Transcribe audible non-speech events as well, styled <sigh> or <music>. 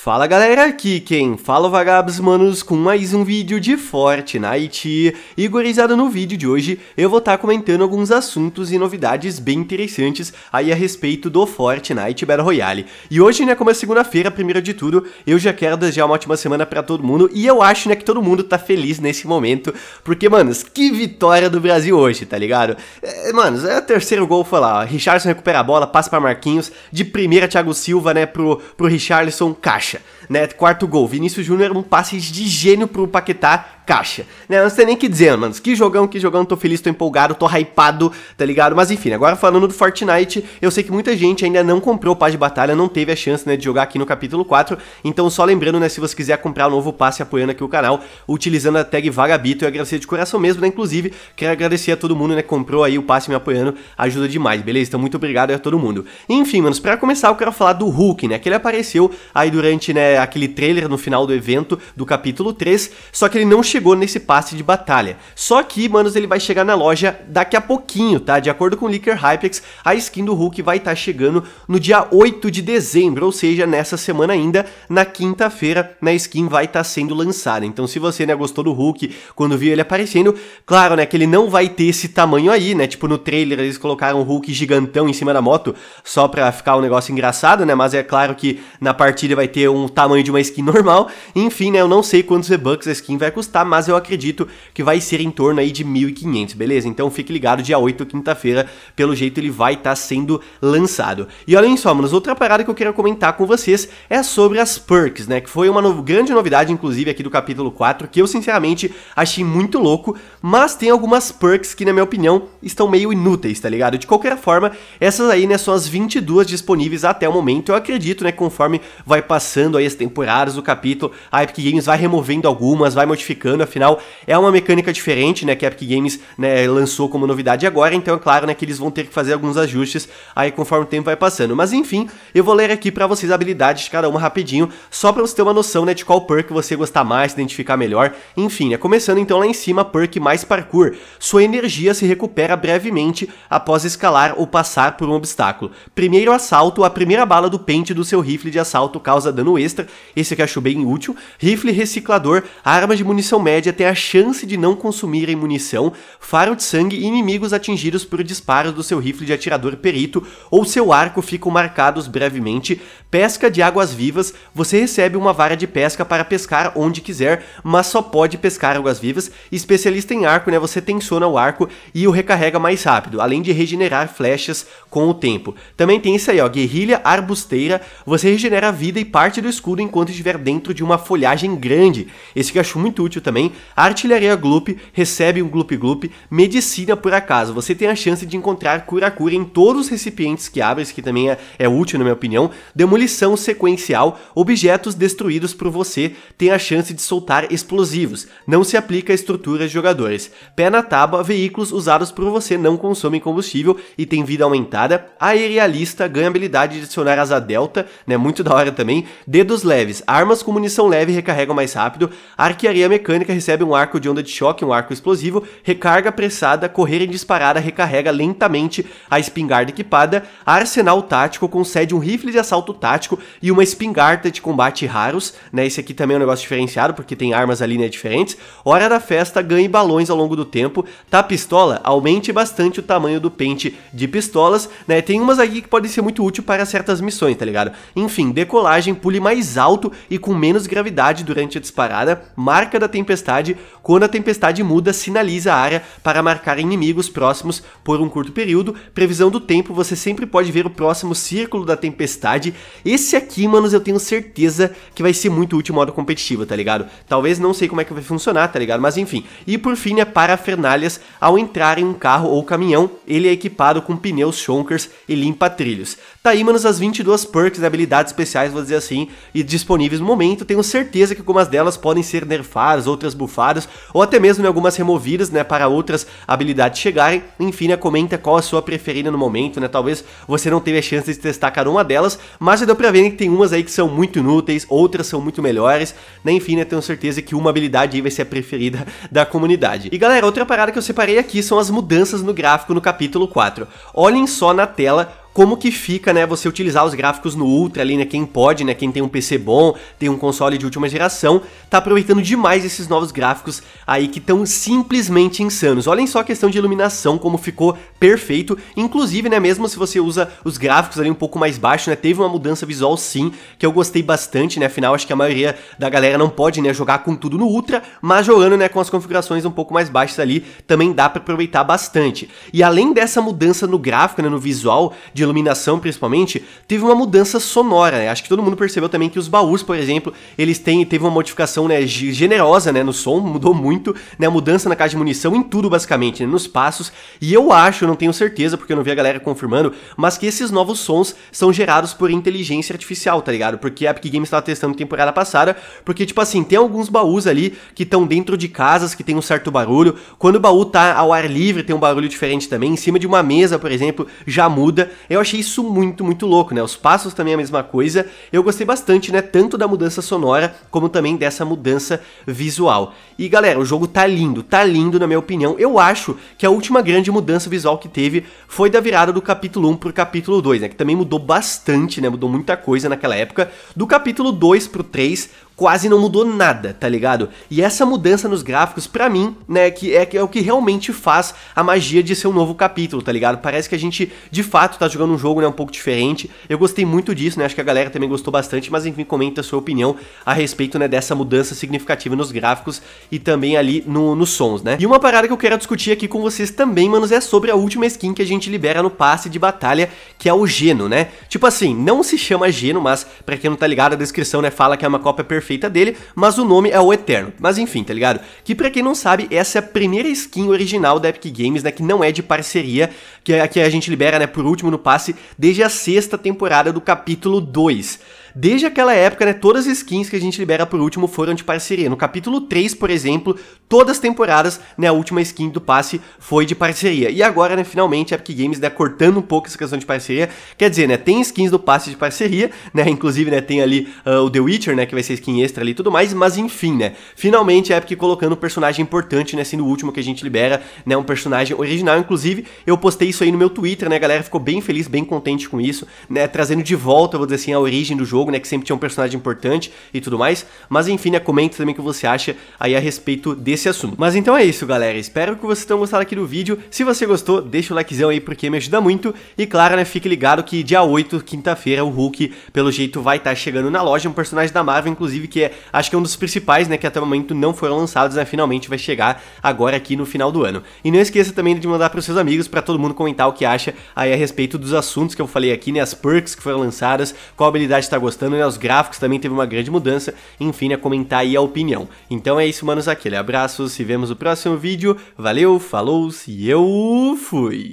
Fala galera, aqui quem fala é vagabos manos com mais um vídeo de Fortnite e gurizada no vídeo de hoje eu vou estar tá comentando alguns assuntos e novidades bem interessantes aí a respeito do Fortnite Battle Royale e hoje né, como é segunda-feira, primeiro de tudo eu já quero desejar uma ótima semana para todo mundo e eu acho né que todo mundo tá feliz nesse momento porque manos, que vitória do Brasil hoje, tá ligado? É, manos, é o terceiro gol, foi lá, ó. Richardson recupera a bola, passa pra Marquinhos, de primeira Thiago Silva né pro, pro Richardson, caixa acha né? Quarto gol, Vinícius Júnior, um passe de gênio pro Paquetá, caixa. Né? Não sei nem o que dizer, mano. Que jogão, que jogão, tô feliz, tô empolgado, tô hypado, tá ligado? Mas enfim, agora falando do Fortnite, eu sei que muita gente ainda não comprou o passe de batalha, não teve a chance, né, de jogar aqui no capítulo 4. Então só lembrando, né, se você quiser comprar o um novo passe apoiando aqui o canal, utilizando a tag Vagabito, eu agradecer de coração mesmo, né? Inclusive, quero agradecer a todo mundo, né, que comprou aí o passe me apoiando, ajuda demais, beleza? Então muito obrigado a todo mundo. Enfim, manos, para começar eu quero falar do Hulk, né? Que ele apareceu aí durante, né, aquele trailer no final do evento do capítulo 3, só que ele não chegou nesse passe de batalha. Só que, manos, ele vai chegar na loja daqui a pouquinho, tá? De acordo com o Licker Hypex, a skin do Hulk vai estar tá chegando no dia 8 de dezembro, ou seja, nessa semana ainda, na quinta-feira, na skin vai estar tá sendo lançada. Então, se você, né, gostou do Hulk quando viu ele aparecendo, claro, né, que ele não vai ter esse tamanho aí, né? Tipo, no trailer eles colocaram o Hulk gigantão em cima da moto, só pra ficar um negócio engraçado, né? Mas é claro que na partida vai ter um tamanho tamanho de uma skin normal. Enfim, né, eu não sei quantos V-Bucks a skin vai custar, mas eu acredito que vai ser em torno aí de 1.500, beleza? Então fique ligado, dia 8, quinta-feira, pelo jeito ele vai estar tá sendo lançado. E olhem só, manos, outra parada que eu quero comentar com vocês é sobre as perks, né, que foi uma no grande novidade, inclusive, aqui do capítulo 4, que eu sinceramente achei muito louco, mas tem algumas perks que, na minha opinião, estão meio inúteis, tá ligado? De qualquer forma, essas aí, né, são as 22 disponíveis até o momento, eu acredito, né, conforme vai passando aí três temporadas do capítulo, a Epic Games vai removendo algumas, vai modificando, afinal é uma mecânica diferente, né, que a Epic Games né, lançou como novidade agora, então é claro, né, que eles vão ter que fazer alguns ajustes aí conforme o tempo vai passando. Mas enfim, eu vou ler aqui para vocês a habilidade de cada uma rapidinho, só para você ter uma noção, né, de qual perk você gostar mais, se identificar melhor. Enfim, né, começando então lá em cima, perk mais parkour. Sua energia se recupera brevemente após escalar ou passar por um obstáculo. Primeiro assalto, a primeira bala do pente do seu rifle de assalto causa dano extra extra, esse que acho bem útil. Rifle reciclador, armas de munição média têm a chance de não consumirem munição, faro de sangue e inimigos atingidos por disparos do seu rifle de atirador perito ou seu arco ficam marcados brevemente. Pesca de águas vivas, você recebe uma vara de pesca para pescar onde quiser, mas só pode pescar águas vivas. Especialista em arco, né, você tensiona o arco e o recarrega mais rápido, além de regenerar flechas com o tempo. Também tem isso aí, ó, guerrilha arbusteira, você regenera vida e parte do escudo enquanto estiver dentro de uma folhagem grande. Esse que eu acho muito útil também. artilharia Gloop recebe um Gloop Gloop. Medicina por acaso. Você tem a chance de encontrar cura-cura em todos os recipientes que abre, isso que também é, é útil na minha opinião. Demolição sequencial. Objetos destruídos por você tem a chance de soltar explosivos. Não se aplica a estruturas de jogadores. Pé na tábua, veículos usados por você não consomem combustível e tem vida aumentada. Aerialista ganha habilidade de adicionar asa delta, né? Muito da hora também. Dedos leves. Armas com munição leve recarregam mais rápido. Arquearia mecânica recebe um arco de onda de choque, um arco explosivo. Recarga apressada, correr em disparada, recarrega lentamente a espingarda equipada. Arsenal tático concede um rifle de assalto tático e uma espingarda de combate raros. Né? Esse aqui também é um negócio diferenciado, porque tem armas ali né, diferentes. Hora da festa, ganhe balões ao longo do tempo. Tá pistola? Aumente bastante o tamanho do pente de pistolas. Né? Tem umas aqui que podem ser muito úteis para certas missões, tá ligado? Enfim, decolagem, pule mais mais alto e com menos gravidade durante a disparada, marca da tempestade, quando a tempestade muda, sinaliza a área para marcar inimigos próximos por um curto período, previsão do tempo, você sempre pode ver o próximo círculo da tempestade. Esse aqui, manos, eu tenho certeza que vai ser muito útil modo competitivo, tá ligado? Talvez não sei como é que vai funcionar, tá ligado? Mas enfim. E por fim, é parafernalhas, ao entrar em um carro ou caminhão, ele é equipado com pneus chonkers e limpa trilhos. Tá aí, manos, as 22 perks habilidades especiais, vou dizer assim, e disponíveis no momento, tenho certeza que algumas delas podem ser nerfadas, outras bufadas, ou até mesmo algumas removidas, né, para outras habilidades chegarem. Enfim, né, comenta qual a sua preferida no momento, né, talvez você não tenha a chance de testar cada uma delas, mas já deu pra ver né, que tem umas aí que são muito inúteis, outras são muito melhores, né, enfim, né, tenho certeza que uma habilidade aí vai ser a preferida <laughs> da comunidade. E galera, outra parada que eu separei aqui são as mudanças no gráfico no capítulo 4. Olhem só na tela como que fica, né, você utilizar os gráficos no Ultra ali, né, quem pode, né, quem tem um PC bom, tem um console de última geração, tá aproveitando demais esses novos gráficos aí que estão simplesmente insanos. Olhem só a questão de iluminação, como ficou perfeito, inclusive, né, mesmo se você usa os gráficos ali um pouco mais baixo, né, teve uma mudança visual sim, que eu gostei bastante, né, afinal acho que a maioria da galera não pode, né, jogar com tudo no Ultra, mas jogando, né, com as configurações um pouco mais baixas ali, também dá para aproveitar bastante. E além dessa mudança no gráfico, né, no visual, de iluminação principalmente, teve uma mudança sonora, né, acho que todo mundo percebeu também que os baús, por exemplo, eles têm, teve uma modificação, né, generosa, né, no som, mudou muito, né, a mudança na caixa de munição, em tudo basicamente, né, nos passos, e eu acho, eu não tenho certeza porque eu não vi a galera confirmando, mas que esses novos sons são gerados por inteligência artificial, tá ligado? Porque a Epic Games estava testando temporada passada, porque, tipo assim, tem alguns baús ali que estão dentro de casas, que tem um certo barulho. Quando o baú tá ao ar livre, tem um barulho diferente também. Em cima de uma mesa, por exemplo, já muda. Eu achei isso muito, muito louco, né? Os passos também é a mesma coisa. Eu gostei bastante, né? Tanto da mudança sonora, como também dessa mudança visual. E galera, o jogo tá lindo, tá lindo na minha opinião. Eu acho que a última grande mudança visual que teve foi da virada do capítulo 1 pro capítulo 2, né? Que também mudou bastante, né? Mudou muita coisa naquela época. Do capítulo 2 pro 3, quase não mudou nada, tá ligado? E essa mudança nos gráficos, para mim, né, que é, é o que realmente faz a magia de ser um novo capítulo, tá ligado? Parece que a gente, de fato, tá jogando um jogo, né, um pouco diferente. Eu gostei muito disso, né, acho que a galera também gostou bastante, mas enfim, comenta a sua opinião a respeito, né, dessa mudança significativa nos gráficos e também ali no, nos sons, né? E uma parada que eu quero discutir aqui com vocês também, manos, é sobre a última skin que a gente libera no passe de batalha, que é o Geno, né? Tipo assim, não se chama Geno, mas pra quem não tá ligado, a descrição, né, fala que é uma cópia perfeita perfeita dele, mas o nome é o Eterno. Mas enfim, tá ligado? Que para quem não sabe, essa é a primeira skin original da Epic Games, né, que não é de parceria, que, é, que a gente libera, né, por último no passe, desde a sexta temporada do capítulo 2. Desde aquela época, né, todas as skins que a gente libera por último foram de parceria. No capítulo 3, por exemplo, todas as temporadas, né, a última skin do passe foi de parceria. E agora, né, finalmente, a Epic Games, né, cortando um pouco essa questão de parceria. Quer dizer, né, tem skins do passe de parceria, né, inclusive, né, tem ali uh, o The Witcher, né, que vai ser skin extra ali e tudo mais, mas enfim, né, finalmente a Epic colocando um personagem importante, né, sendo o último que a gente libera, né, um personagem original. Inclusive, eu postei isso aí no meu Twitter, né, a galera ficou bem feliz, bem contente com isso, né, trazendo de volta, vou dizer assim, a origem do jogo jogo, né? Que sempre tinha um personagem importante e tudo mais. Mas enfim, né? Comenta também o que você acha aí a respeito desse assunto. Mas então é isso, galera. Espero que vocês tenham gostado aqui do vídeo. Se você gostou, deixa o likezão aí porque me ajuda muito. E claro, né? Fique ligado que dia 8, quinta-feira, o Hulk, pelo jeito, vai estar tá chegando na loja. Um personagem da Marvel, inclusive, que é, acho que é um dos principais, né? Que até o momento não foram lançados, né? Finalmente vai chegar agora aqui no final do ano. E não esqueça também de mandar para os seus amigos, para todo mundo comentar o que acha aí a respeito dos assuntos que eu falei aqui, né? As perks que foram lançadas, qual habilidade está gostando gostando, né? Os gráficos também teve uma grande mudança. Enfim, a né? Comentar aí a opinião. Então é isso, manos. Aquele abraço. Se vemos no próximo vídeo. Valeu, falou e eu fui!